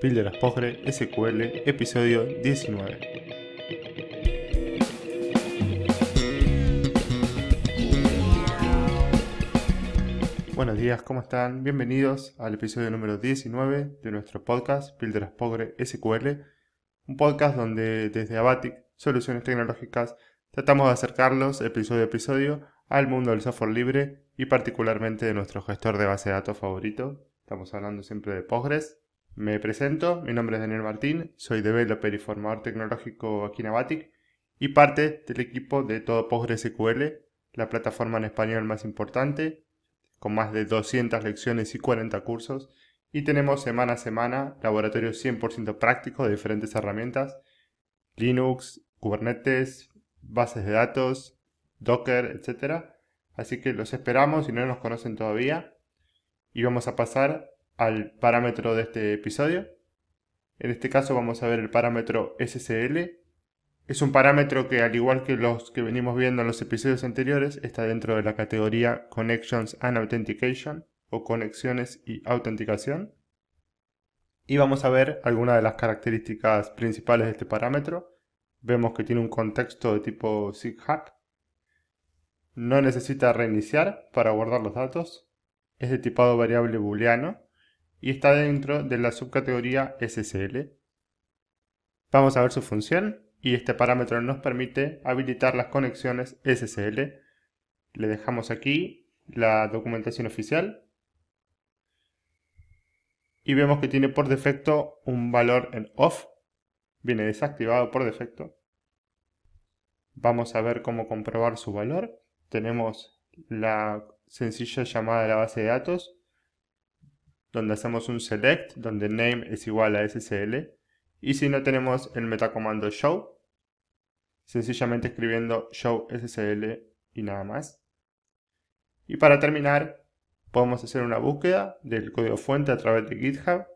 Pilderas Pogre SQL, episodio 19. Buenos días, ¿cómo están? Bienvenidos al episodio número 19 de nuestro podcast Pilderas Pogre SQL, un podcast donde desde Abatic Soluciones Tecnológicas tratamos de acercarlos episodio a episodio al mundo del software libre y particularmente de nuestro gestor de base de datos favorito. Estamos hablando siempre de Postgres me presento, mi nombre es Daniel Martín, soy developer y formador tecnológico aquí en Abatic y parte del equipo de todo PostgreSQL, la plataforma en español más importante, con más de 200 lecciones y 40 cursos, y tenemos semana a semana laboratorios 100% prácticos de diferentes herramientas, Linux, Kubernetes, bases de datos, Docker, etc. Así que los esperamos si no nos conocen todavía y vamos a pasar al parámetro de este episodio. En este caso vamos a ver el parámetro SSL. Es un parámetro que al igual que los que venimos viendo en los episodios anteriores, está dentro de la categoría Connections and Authentication o conexiones y autenticación. Y vamos a ver algunas de las características principales de este parámetro. Vemos que tiene un contexto de tipo zighack. No necesita reiniciar para guardar los datos. Es de tipado variable booleano y está dentro de la subcategoría SSL. Vamos a ver su función y este parámetro nos permite habilitar las conexiones SSL. Le dejamos aquí la documentación oficial y vemos que tiene por defecto un valor en off, viene desactivado por defecto. Vamos a ver cómo comprobar su valor. Tenemos la sencilla llamada a la base de datos donde hacemos un select, donde name es igual a SSL. Y si no tenemos el metacomando show, sencillamente escribiendo show SSL y nada más. Y para terminar, podemos hacer una búsqueda del código fuente a través de GitHub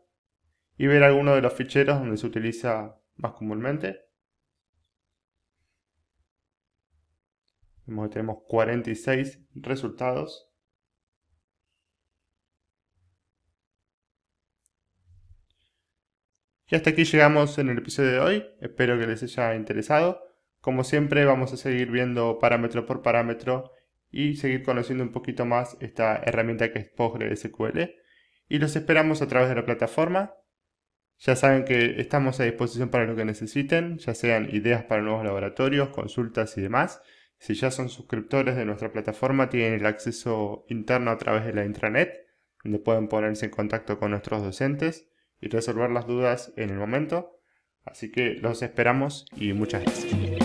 y ver alguno de los ficheros donde se utiliza más comúnmente. Vemos que tenemos 46 resultados. Y hasta aquí llegamos en el episodio de hoy, espero que les haya interesado. Como siempre vamos a seguir viendo parámetro por parámetro y seguir conociendo un poquito más esta herramienta que es PostgreSQL. Y los esperamos a través de la plataforma. Ya saben que estamos a disposición para lo que necesiten, ya sean ideas para nuevos laboratorios, consultas y demás. Si ya son suscriptores de nuestra plataforma, tienen el acceso interno a través de la intranet, donde pueden ponerse en contacto con nuestros docentes y resolver las dudas en el momento. Así que los esperamos y muchas gracias.